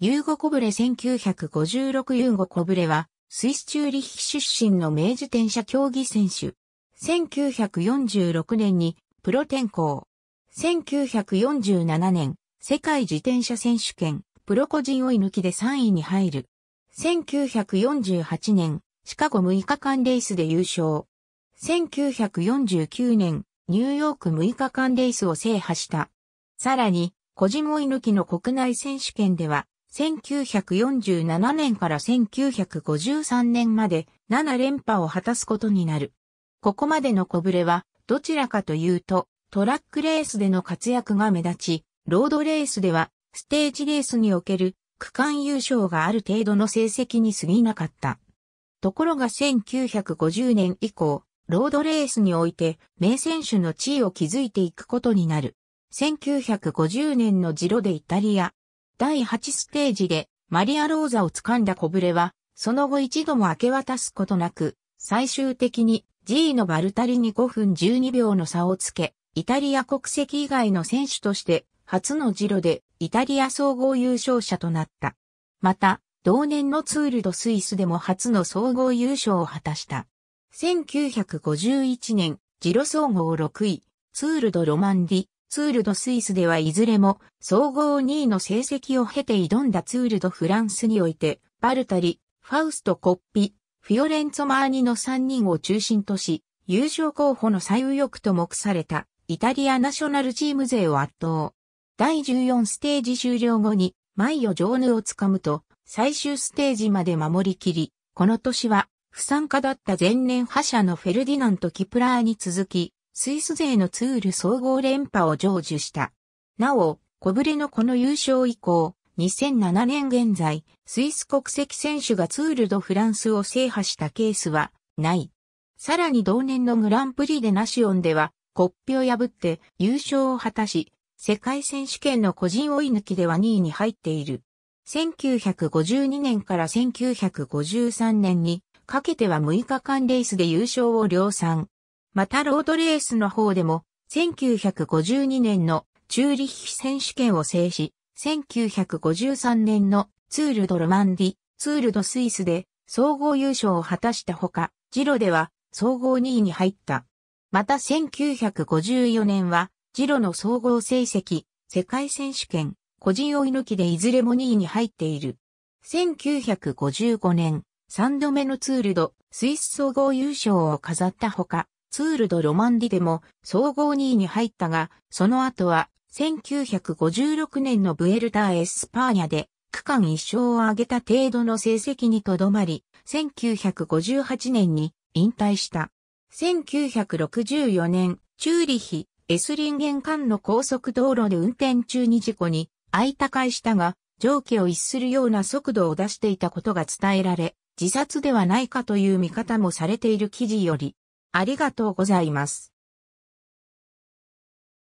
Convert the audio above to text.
ユーゴ・コブレ1956ユーゴ・コブレは、スイスチューリッヒ出身の明治転車競技選手。1946年にプロ転向。1947年、世界自転車選手権、プロ個人追い抜きで3位に入る。1948年、シカゴ6日間レースで優勝。1949年、ニューヨーク6日間レースを制覇した。さらに、個人追い抜きの国内選手権では、1947年から1953年まで7連覇を果たすことになる。ここまでの小ぶれは、どちらかというと、トラックレースでの活躍が目立ち、ロードレースでは、ステージレースにおける区間優勝がある程度の成績に過ぎなかった。ところが1950年以降、ロードレースにおいて名選手の地位を築いていくことになる。1950年のジロでイタリア、第8ステージでマリア・ローザを掴んだコブレは、その後一度も明け渡すことなく、最終的に G のバルタリに5分12秒の差をつけ、イタリア国籍以外の選手として初のジロでイタリア総合優勝者となった。また、同年のツールドスイスでも初の総合優勝を果たした。1951年、ジロ総合6位、ツールドロマンディ、ツールドスイスではいずれも総合2位の成績を経て挑んだツールドフランスにおいて、バルタリ、ファウスト・コッピ、フィオレンツォ・マーニの3人を中心とし、優勝候補の最右翼と目されたイタリアナショナルチーム勢を圧倒。第14ステージ終了後に、マイヨ・ジョーヌをつかむと、最終ステージまで守りきり、この年は、不参加だった前年覇者のフェルディナント・キプラーに続き、スイス勢のツール総合連覇を成就した。なお、小暮のこの優勝以降、2007年現在、スイス国籍選手がツールドフランスを制覇したケースはない。さらに同年のグランプリでナシオンでは、国ピを破って優勝を果たし、世界選手権の個人追い抜きでは2位に入っている。1952年から1953年にかけては6日間レースで優勝を量産。またロードレースの方でも、1952年のチューリッヒ選手権を制し、1953年のツールドロマンディ、ツールドスイスで総合優勝を果たしたほか、ジロでは総合2位に入った。また1954年は、ジロの総合成績、世界選手権、個人追い抜きでいずれも2位に入っている。1955年、3度目のツールド、スイス総合優勝を飾ったほか、ツール・ド・ロマンディでも総合2位に入ったが、その後は1956年のブエルター・エスパーニャで区間1勝を挙げた程度の成績にとどまり、1958年に引退した。1964年、チューリヒ、エスリンゲン間の高速道路で運転中に事故に、相他いしたが、上気を逸するような速度を出していたことが伝えられ、自殺ではないかという見方もされている記事より、ありがとうございます。